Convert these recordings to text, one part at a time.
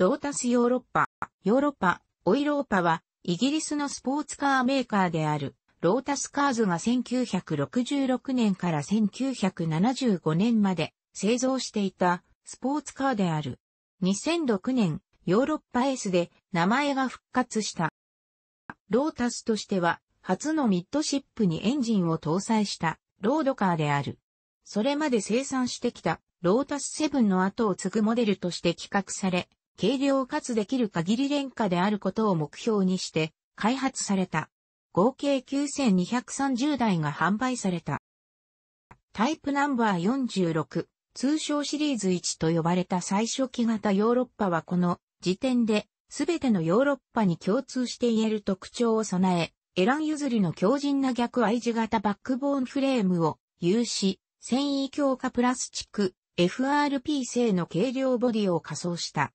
ロータスヨーロッパ。ヨーロッパ、オイローパは、イギリスのスポーツカーメーカーである、ロータスカーズが1966年から1975年まで製造していたスポーツカーである。2006年、ヨーロッパエースで名前が復活した。ロータスとしては、初のミッドシップにエンジンを搭載したロードカーである。それまで生産してきたロータスセブンの後を継ぐモデルとして企画され、軽量かつできる限り廉価であることを目標にして開発された。合計9230台が販売された。タイプナンバー46、通称シリーズ1と呼ばれた最初期型ヨーロッパはこの時点で全てのヨーロッパに共通して言える特徴を備え、エラン譲りの強靭な逆 I 字型バックボーンフレームを有し、繊維強化プラスチック FRP 製の軽量ボディを仮装した。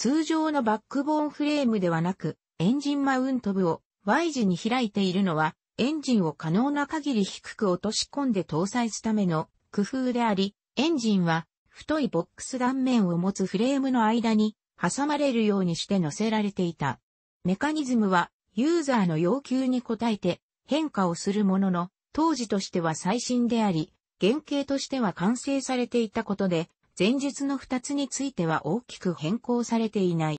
通常のバックボーンフレームではなく、エンジンマウント部を Y 字に開いているのは、エンジンを可能な限り低く落とし込んで搭載すための工夫であり、エンジンは太いボックス断面を持つフレームの間に挟まれるようにして乗せられていた。メカニズムはユーザーの要求に応えて変化をするものの、当時としては最新であり、原型としては完成されていたことで、前述の2つについては大きく変更されていない。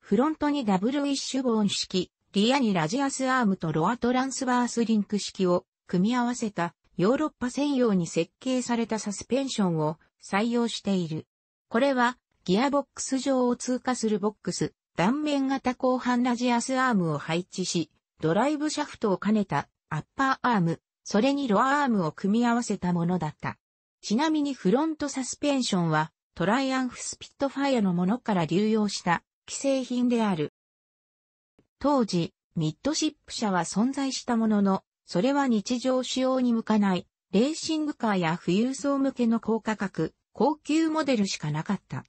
フロントにダブルウィッシュボーン式、リアにラジアスアームとロアトランスバースリンク式を組み合わせたヨーロッパ専用に設計されたサスペンションを採用している。これはギアボックス上を通過するボックス、断面型後半ラジアスアームを配置し、ドライブシャフトを兼ねたアッパーアーム、それにロアアームを組み合わせたものだった。ちなみにフロントサスペンションは、トライアンフスピットファイアのものから流用した既製品である。当時、ミッドシップ車は存在したものの、それは日常使用に向かない、レーシングカーや富裕層向けの高価格、高級モデルしかなかった。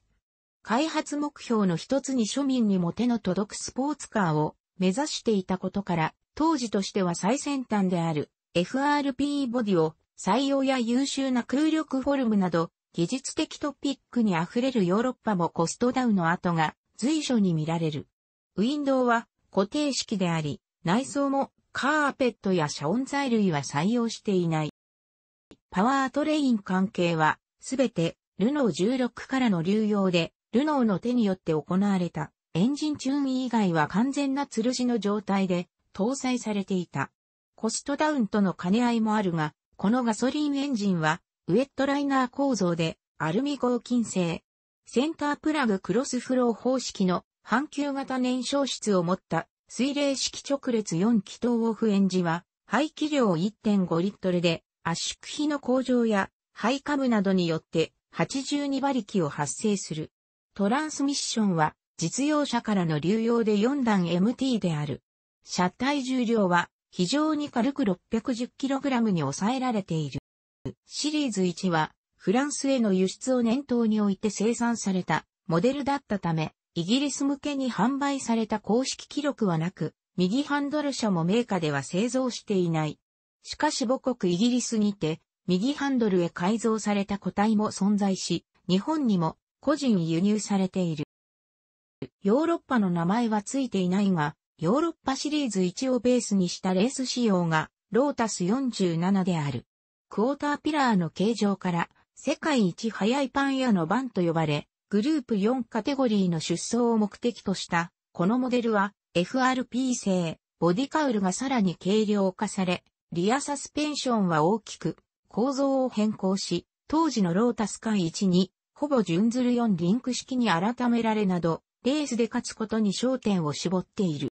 開発目標の一つに庶民にも手の届くスポーツカーを目指していたことから、当時としては最先端である FRP ボディを採用や優秀な空力フォルムなど、技術的トピックに溢れるヨーロッパもコストダウンの跡が随所に見られる。ウィンドウは固定式であり、内装もカーペットや遮音材類は採用していない。パワートレイン関係は、すべて、ルノー16からの流用で、ルノーの手によって行われた、エンジンチューン以外は完全な吊るしの状態で、搭載されていた。コストダウンとの兼ね合いもあるが、このガソリンエンジンは、ウェットライナー構造で、アルミ合金製。センタープラグクロスフロー方式の半球型燃焼室を持った水冷式直列4気筒オフエンジは排気量1.5リットルで圧縮比の向上や排下部などによって82馬力を発生する。トランスミッションは実用車からの流用で4段 MT である。車体重量は非常に軽く 610kg に抑えられている。シリーズ1は、フランスへの輸出を念頭において生産されたモデルだったため、イギリス向けに販売された公式記録はなく、右ハンドル車もメーカーでは製造していない。しかし母国イギリスにて、右ハンドルへ改造された個体も存在し、日本にも個人輸入されている。ヨーロッパの名前はついていないが、ヨーロッパシリーズ1をベースにしたレース仕様がロータス47である。クォーターピラーの形状から世界一速いパン屋のバンと呼ばれ、グループ4カテゴリーの出走を目的としたこのモデルは FRP 製、ボディカウルがさらに軽量化され、リアサスペンションは大きく構造を変更し、当時のロータス間1にほぼ準ずる4リンク式に改められなど、レースで勝つことに焦点を絞っている。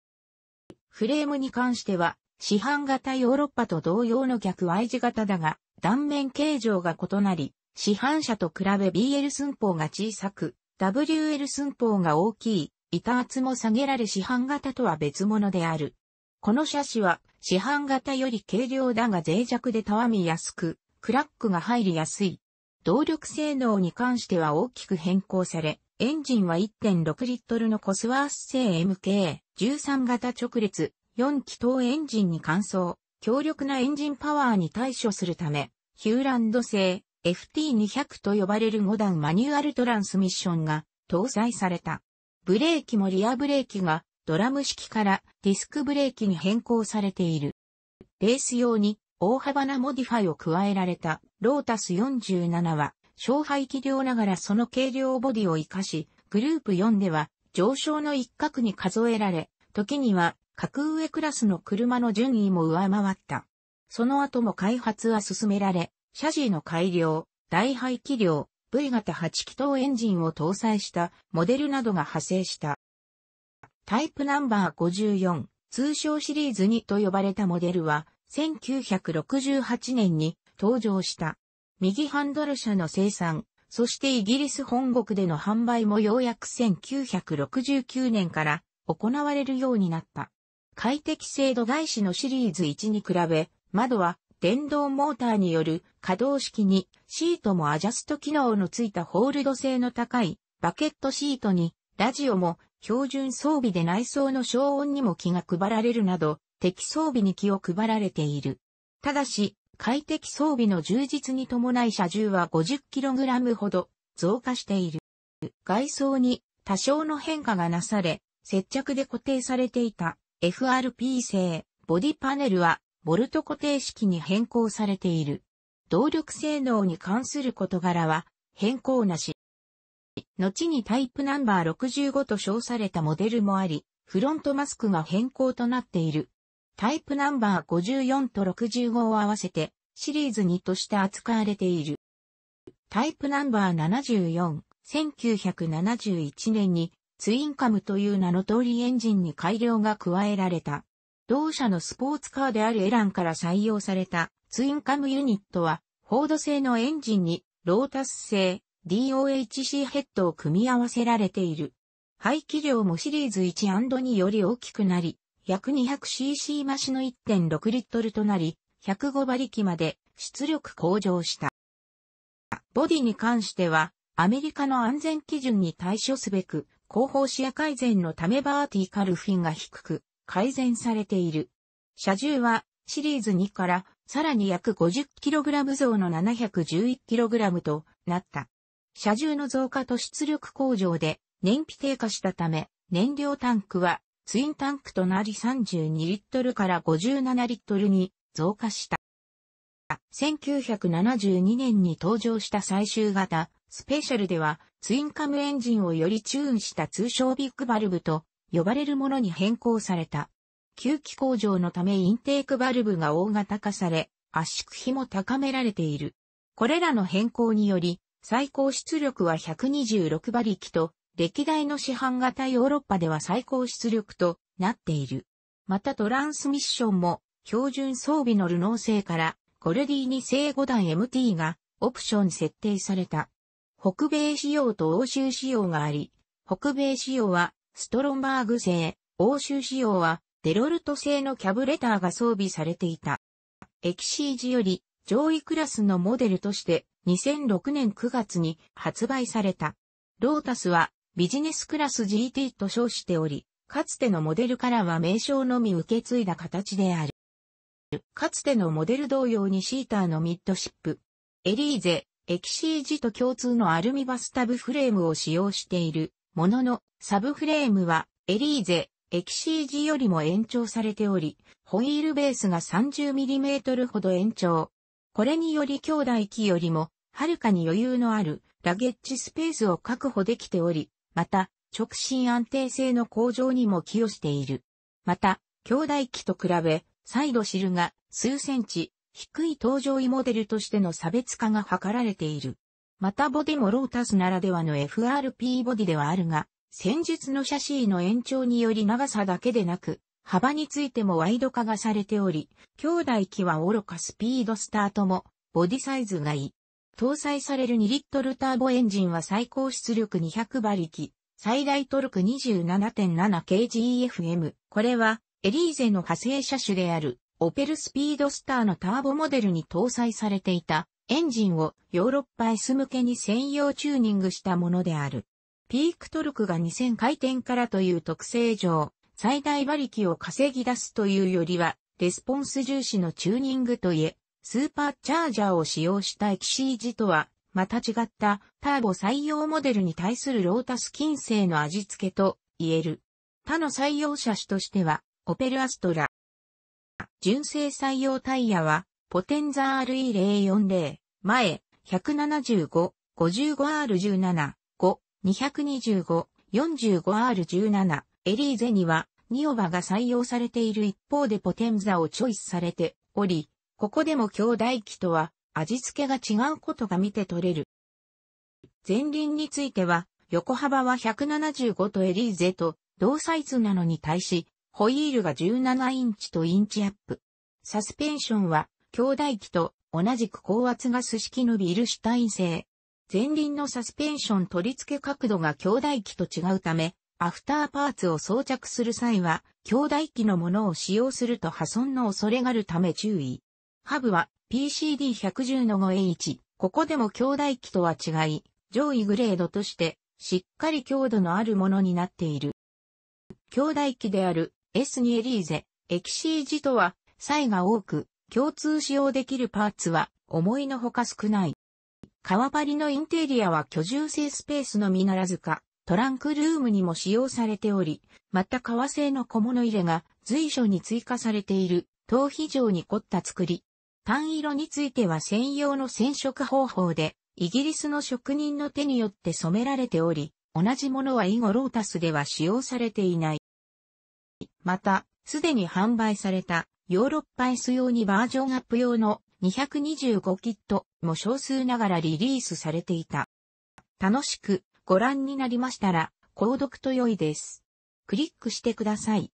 フレームに関しては、市販型ヨーロッパと同様の逆 Y 字型だが、断面形状が異なり、市販車と比べ BL 寸法が小さく、WL 寸法が大きい、板厚も下げられ市販型とは別物である。この車種は市販型より軽量だが脆弱でたわみやすく、クラックが入りやすい。動力性能に関しては大きく変更され、エンジンは1.6リットルのコスワース製 MK13 型直列4気筒エンジンに換装、強力なエンジンパワーに対処するため、ヒューランド製 FT200 と呼ばれる5段マニュアルトランスミッションが搭載された。ブレーキもリアブレーキがドラム式からディスクブレーキに変更されている。レース用に大幅なモディファイを加えられたロータス47は小排気量ながらその軽量ボディを活かし、グループ4では上昇の一角に数えられ、時には格上クラスの車の順位も上回った。その後も開発は進められ、シャジーの改良、大排気量、V 型8気筒エンジンを搭載したモデルなどが派生した。タイプナンバー54、通称シリーズ2と呼ばれたモデルは、1968年に登場した。右ハンドル車の生産、そしてイギリス本国での販売もようやく1969年から行われるようになった。快適性度外視のシリーズ1に比べ、窓は電動モーターによる可動式にシートもアジャスト機能のついたホールド性の高いバケットシートにラジオも標準装備で内装の消音にも気が配られるなど適装備に気を配られている。ただし、快適装備の充実に伴い車重は 50kg ほど増加している。外装に多少の変化がなされ、接着で固定されていた FRP 製ボディパネルはボルト固定式に変更されている。動力性能に関する事柄は変更なし。後にタイプナンバー65と称されたモデルもあり、フロントマスクが変更となっている。タイプナンバー54と65を合わせてシリーズ2として扱われている。タイプナンバー74、1971年にツインカムという名の通りエンジンに改良が加えられた。同社のスポーツカーであるエランから採用されたツインカムユニットは、フォード製のエンジンにロータス製 DOHC ヘッドを組み合わせられている。排気量もシリーズ 1&2 より大きくなり、約 200cc 増しの1.6リットルとなり、105馬力まで出力向上した。ボディに関しては、アメリカの安全基準に対処すべく、後方視野改善のためバーティカルフィンが低く改善されている。車重はシリーズ2からさらに約 50kg 増の 711kg となった。車重の増加と出力向上で燃費低下したため燃料タンクはツインタンクとなり32リットルから57リットルに増加した。1972年に登場した最終型スペシャルではツインカムエンジンをよりチューンした通称ビッグバルブと呼ばれるものに変更された。吸気工場のためインテークバルブが大型化され圧縮比も高められている。これらの変更により最高出力は126馬力と歴代の市販型ヨーロッパでは最高出力となっている。またトランスミッションも標準装備のルノー製からゴルディーニ製5段 MT がオプション設定された。北米仕様と欧州仕様があり、北米仕様はストロンバーグ製、欧州仕様はデロルト製のキャブレターが装備されていた。エキシージより上位クラスのモデルとして2006年9月に発売された。ロータスはビジネスクラス GT と称しており、かつてのモデルからは名称のみ受け継いだ形である。かつてのモデル同様にシーターのミッドシップ、エリーゼ、エキシージと共通のアルミバスタブフレームを使用しているものの、サブフレームはエリーゼ、エキシージよりも延長されており、ホイールベースが 30mm ほど延長。これにより兄弟機よりも、はるかに余裕のあるラゲッジスペースを確保できており、また、直進安定性の向上にも寄与している。また、兄弟機と比べ、再度シルが数センチ低い搭乗位モデルとしての差別化が図られている。またボディもロータスならではの FRP ボディではあるが、戦術のシャシーの延長により長さだけでなく、幅についてもワイド化がされており、兄弟機は愚かスピードスタートも、ボディサイズがいい。搭載される2リットルターボエンジンは最高出力200馬力、最大トルク 27.7kgfm。これは、エリーゼの派生車種である、オペルスピードスターのターボモデルに搭載されていた、エンジンをヨーロッパ S 向けに専用チューニングしたものである。ピークトルクが2000回転からという特性上、最大馬力を稼ぎ出すというよりは、レスポンス重視のチューニングといえ、スーパーチャージャーを使用した XCG とは、また違ったターボ採用モデルに対するロータス金星の味付けと言える。他の採用車種としては、オペルアストラ。純正採用タイヤは、ポテンザ RE040、前、175、55R17、5、225、45R17、エリーゼには、ニオバが採用されている一方でポテンザをチョイスされており、ここでも兄弟機とは味付けが違うことが見て取れる。前輪については、横幅は175とエリーゼと同サイズなのに対し、ホイールが17インチとインチアップ。サスペンションは、兄弟機と同じく高圧ガス式のビルシュタイン製。前輪のサスペンション取り付け角度が兄弟機と違うため、アフターパーツを装着する際は、兄弟機のものを使用すると破損の恐れがあるため注意。ハブは PCD110 の 5H。ここでも兄弟機とは違い、上位グレードとして、しっかり強度のあるものになっている。兄弟機である S2 エリーゼ、エキシージとは、差異が多く、共通使用できるパーツは、思いのほか少ない。革張りのインテリアは居住性スペースのみならずか、トランクルームにも使用されており、また革製の小物入れが随所に追加されている、頭皮状に凝った作り、単色については専用の染色方法で、イギリスの職人の手によって染められており、同じものは以後ロータスでは使用されていない。また、すでに販売されたヨーロッパ S 用にバージョンアップ用の225キットも少数ながらリリースされていた。楽しくご覧になりましたら、購読と良いです。クリックしてください。